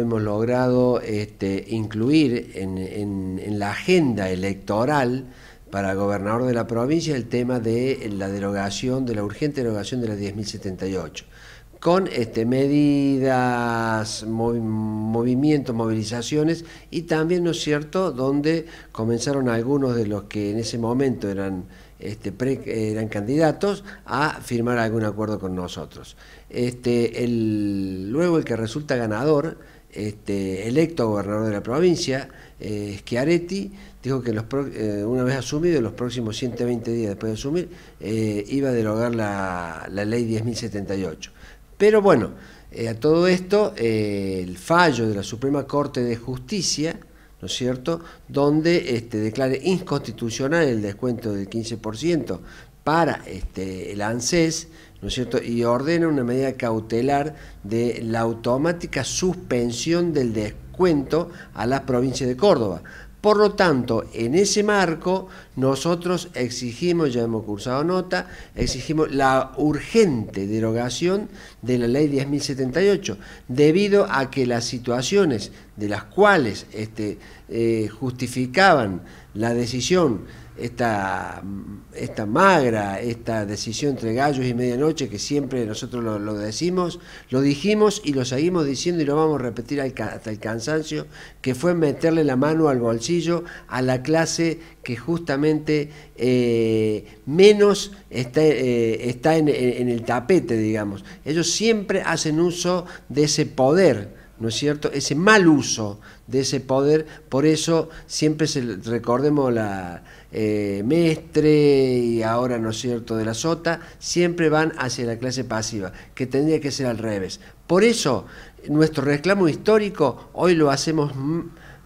Hemos logrado este, incluir en, la agenda electoral para gobernador de la provincia el tema de la derogación, de la urgente derogación de la 10.078, con este, medidas, movimientos, movilizaciones y también, ¿no es cierto?, donde comenzaron algunos de los que en ese momento eran este, eran candidatos a firmar algún acuerdo con nosotros. Este, luego el que resulta ganador este, electo gobernador de la provincia, eh, Schiaretti, dijo que eh, una vez asumido, en los próximos 120 días después de asumir, eh, iba a derogar la, ley 10.078. Pero bueno, a todo esto, el fallo de la Suprema Corte de Justicia, ¿no es cierto?, donde este, declare inconstitucional el descuento del 15% para este, el ANSES, ¿no es cierto? Y ordena una medida cautelar de la automática suspensión del descuento a la provincia de Córdoba. Por lo tanto, en ese marco, nosotros exigimos, ya hemos cursado nota, exigimos la urgente derogación de la ley 10.078, debido a que las situaciones de las cuales este, eh, justificaban la decisión esta, esta magra, esta decisión entre gallos y medianoche que siempre nosotros lo, decimos, lo dijimos y lo seguimos diciendo y lo vamos a repetir hasta el cansancio, que fue meterle la mano al bolsillo a la clase que justamente eh, menos está, eh, está en el tapete, digamos. Ellos siempre hacen uso de ese poder ¿no es cierto? Ese mal uso de ese poder, por eso siempre se, recordemos la eh, Mestre y ahora, ¿no es cierto?, de la Sota, siempre van hacia la clase pasiva, que tendría que ser al revés. Por eso nuestro reclamo histórico hoy lo hacemos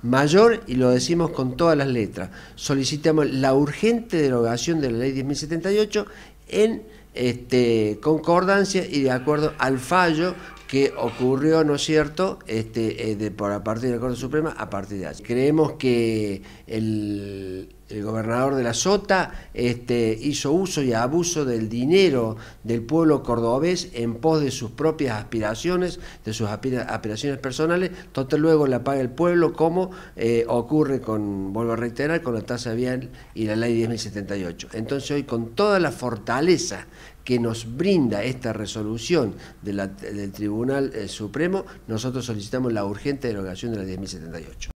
mayor y lo decimos con todas las letras. Solicitamos la urgente derogación de la ley 10.078 en este, concordancia y de acuerdo al fallo que ocurrió, ¿no es cierto?, este, eh, de, por a partir de la Corte Suprema a partir de allí. Creemos que el, gobernador de la Sota este, hizo uso y abuso del dinero del pueblo cordobés en pos de sus propias aspiraciones, de sus aspiraciones personales, total luego la paga el pueblo como eh, ocurre con, vuelvo a reiterar, con la tasa vial y la ley 10.078. Entonces hoy con toda la fortaleza que nos brinda esta resolución de del Tribunal eh, Supremo, nosotros solicitamos la urgente derogación de la 10.078.